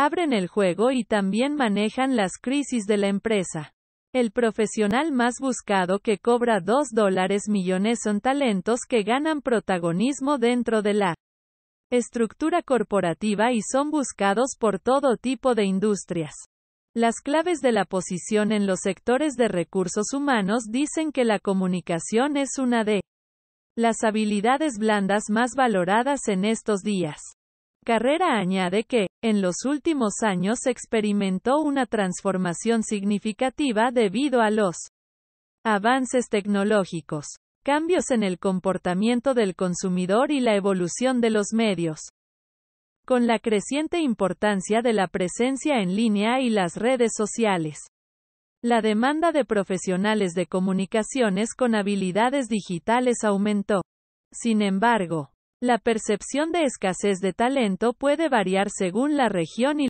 abren el juego y también manejan las crisis de la empresa. El profesional más buscado que cobra 2 dólares millones son talentos que ganan protagonismo dentro de la estructura corporativa y son buscados por todo tipo de industrias. Las claves de la posición en los sectores de recursos humanos dicen que la comunicación es una de las habilidades blandas más valoradas en estos días. Carrera añade que, en los últimos años experimentó una transformación significativa debido a los avances tecnológicos, cambios en el comportamiento del consumidor y la evolución de los medios. Con la creciente importancia de la presencia en línea y las redes sociales. La demanda de profesionales de comunicaciones con habilidades digitales aumentó. Sin embargo, la percepción de escasez de talento puede variar según la región y